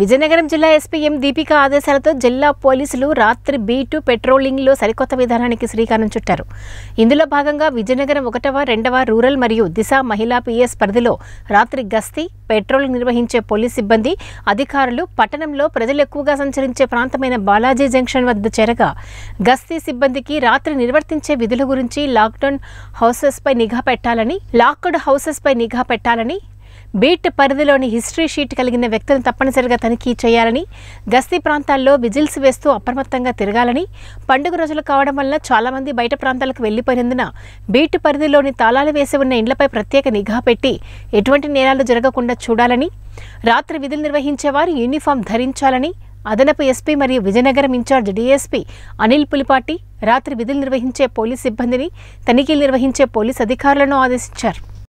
విజయనగరం జిల్లా ఎస్పీ ఎం దీపిక ఆదేశాలతో జిల్లా పోలీసులు రాత్రి బీటు పెట్రోలింగ్లో సరికొత్త విధానానికి శ్రీకారం చుట్టారు ఇందులో భాగంగా విజయనగరం ఒకటవ రెండవ రూరల్ మరియు దిశ మహిళా పిఎస్ పరిధిలో రాత్రి గస్తీ పెట్రోలింగ్ నిర్వహించే పోలీస్ సిబ్బంది అధికారులు పట్టణంలో ప్రజలు ఎక్కువగా సంచరించే ప్రాంతమైన బాలాజీ జంక్షన్ వద్ద చేరగా గస్తీ సిబ్బందికి రాత్రి నిర్వర్తించే విధుల గురించి లాక్డౌన్ హౌసెస్పై నిఘా పెట్టాలని లాక్డ్ హౌసెస్పై నిఘా పెట్టాలని బీట్ పరిధిలోని హిస్టరీ షీట్ కలిగిన వ్యక్తులను తప్పనిసరిగా తనిఖీ చేయాలని గస్తీ ప్రాంతాల్లో విజిల్స్ వేస్తూ అప్రమత్తంగా తిరగాలని పండుగ రోజులు కావడం వల్ల చాలామంది బయట ప్రాంతాలకు వెళ్లిపోయినందున బీట్ పరిధిలోని తాళాలు వేసి ఉన్న ఇండ్లపై ప్రత్యేక నిఘా పెట్టి ఎటువంటి నేరాలు జరగకుండా చూడాలని రాత్రి విధులు నిర్వహించేవారు యూనిఫామ్ ధరించాలని అదనపు ఎస్పీ మరియు విజయనగరం ఇన్ఛార్జ్ డీఎస్పీ అనిల్ పులిపాటి రాత్రి విధులు నిర్వహించే పోలీస్ సిబ్బందిని తనిఖీలు నిర్వహించే పోలీస్ అధికారులను ఆదేశించారు